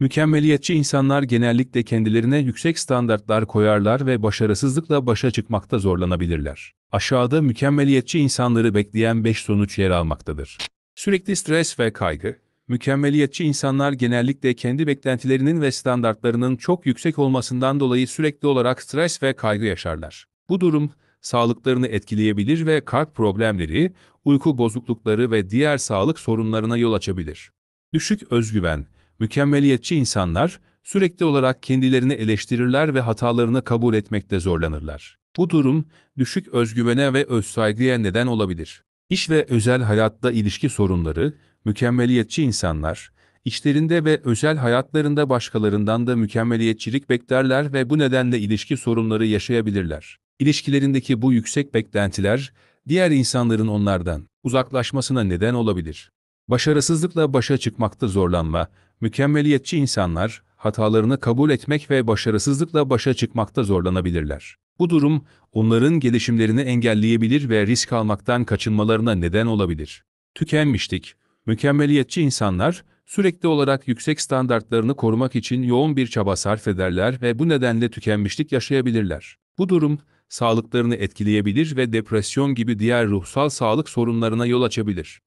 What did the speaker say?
Mükemmeliyetçi insanlar genellikle kendilerine yüksek standartlar koyarlar ve başarısızlıkla başa çıkmakta zorlanabilirler. Aşağıda mükemmeliyetçi insanları bekleyen 5 sonuç yer almaktadır. Sürekli stres ve kaygı. Mükemmeliyetçi insanlar genellikle kendi beklentilerinin ve standartlarının çok yüksek olmasından dolayı sürekli olarak stres ve kaygı yaşarlar. Bu durum sağlıklarını etkileyebilir ve kalp problemleri, uyku bozuklukları ve diğer sağlık sorunlarına yol açabilir. Düşük özgüven mükemmeliyetçi insanlar sürekli olarak kendilerini eleştirirler ve hatalarını kabul etmekte zorlanırlar. Bu durum düşük özgüvene ve özsaygıya neden olabilir. İş ve özel hayatta ilişki sorunları, mükemmeliyetçi insanlar, işlerinde ve özel hayatlarında başkalarından da mükemmeliyetçilik beklerler ve bu nedenle ilişki sorunları yaşayabilirler. İlişkilerindeki bu yüksek beklentiler, diğer insanların onlardan uzaklaşmasına neden olabilir. Başarısızlıkla başa çıkmakta zorlanma, mükemmeliyetçi insanlar hatalarını kabul etmek ve başarısızlıkla başa çıkmakta zorlanabilirler. Bu durum onların gelişimlerini engelleyebilir ve risk almaktan kaçınmalarına neden olabilir. Tükenmişlik, mükemmeliyetçi insanlar sürekli olarak yüksek standartlarını korumak için yoğun bir çaba sarf ederler ve bu nedenle tükenmişlik yaşayabilirler. Bu durum sağlıklarını etkileyebilir ve depresyon gibi diğer ruhsal sağlık sorunlarına yol açabilir.